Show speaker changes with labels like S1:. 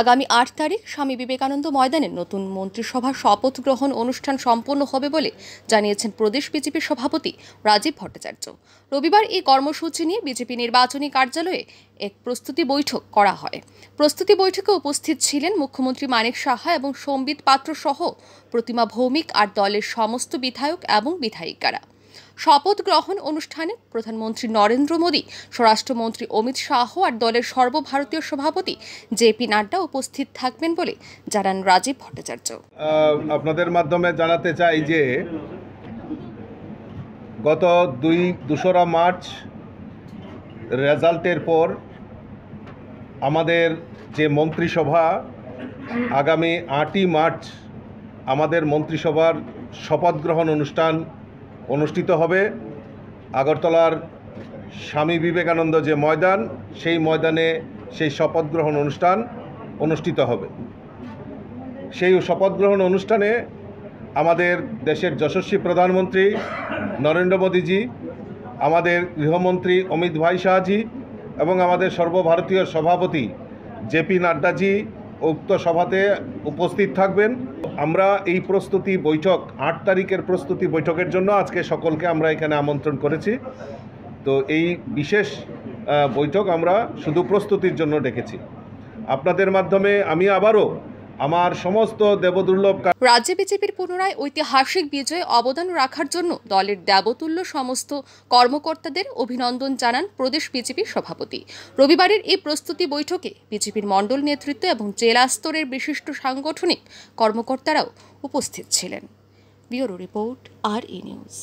S1: আগামী আট তারিখ স্বামী বিবেকানন্দ ময়দানে নতুন মন্ত্রিসভার শপথ গ্রহণ অনুষ্ঠান সম্পন্ন হবে বলে জানিয়েছেন প্রদেশ বিজেপির সভাপতি রাজীব ভট্টাচার্য রবিবার এই কর্মসূচি নিয়ে বিজেপি নির্বাচনী কার্যালয়ে এক প্রস্তুতি বৈঠক করা হয় প্রস্তুতি বৈঠকে উপস্থিত ছিলেন মুখ্যমন্ত্রী মানিক সাহা এবং সম্বিত পাত্র সহ প্রতিমা ভৌমিক আর দলের সমস্ত বিধায়ক এবং বিধায়িকারা শপথ গ্রহণ অনুষ্ঠানে প্রধানমন্ত্রী নরেন্দ্র মোদী স্বরাষ্ট্রমন্ত্রী অমিত শাহ আর দলের সর্বভারতীয় সভাপতি জেপি নাড্ডা উপস্থিত থাকবেন বলে জানান রাজীব ভট্টাচার্য
S2: আপনাদের মাধ্যমে জানাতে চাই যে গত দুই দোসরা মার্চ রেজাল্টের পর আমাদের যে মন্ত্রিসভা আগামী আটই মার্চ আমাদের মন্ত্রিসভার শপথ গ্রহণ অনুষ্ঠান অনুষ্ঠিত হবে আগরতলার স্বামী বিবেকানন্দ যে ময়দান সেই ময়দানে সেই শপথ গ্রহণ অনুষ্ঠান অনুষ্ঠিত হবে সেই শপথ গ্রহণ অনুষ্ঠানে আমাদের দেশের যশস্বী প্রধানমন্ত্রী নরেন্দ্র মোদীজি আমাদের গৃহমন্ত্রী অমিত ভাই শাহজি এবং আমাদের সর্বভারতীয় সভাপতি জেপি নাড্ডাজি উক্ত সভাতে উপস্থিত থাকবেন আমরা এই প্রস্তুতি বৈঠক আট তারিখের প্রস্তুতি বৈঠকের জন্য আজকে সকলকে আমরা এখানে আমন্ত্রণ করেছি তো এই বিশেষ বৈঠক আমরা শুধু প্রস্তুতির জন্য ডেকেছি আপনাদের মাধ্যমে আমি আবারও আমার সমস্ত দেবদুর্লভ
S1: রাজ্যে বিজেপির পুনরায় ঐতিহাসিক বিজয়ে অবদান রাখার জন্য দলের দেবতুল্য সমস্ত কর্মকর্তাদের অভিনন্দন জানান প্রদেশ বিজেপির সভাপতি রবিবারের এই প্রস্তুতি বৈঠকে বিজেপির মণ্ডল নেতৃত্ব এবং জেলা স্তরের বিশিষ্ট সাংগঠনিক কর্মকর্তারাও উপস্থিত ছিলেন ব্যুরো রিপোর্ট আর ই নিউজ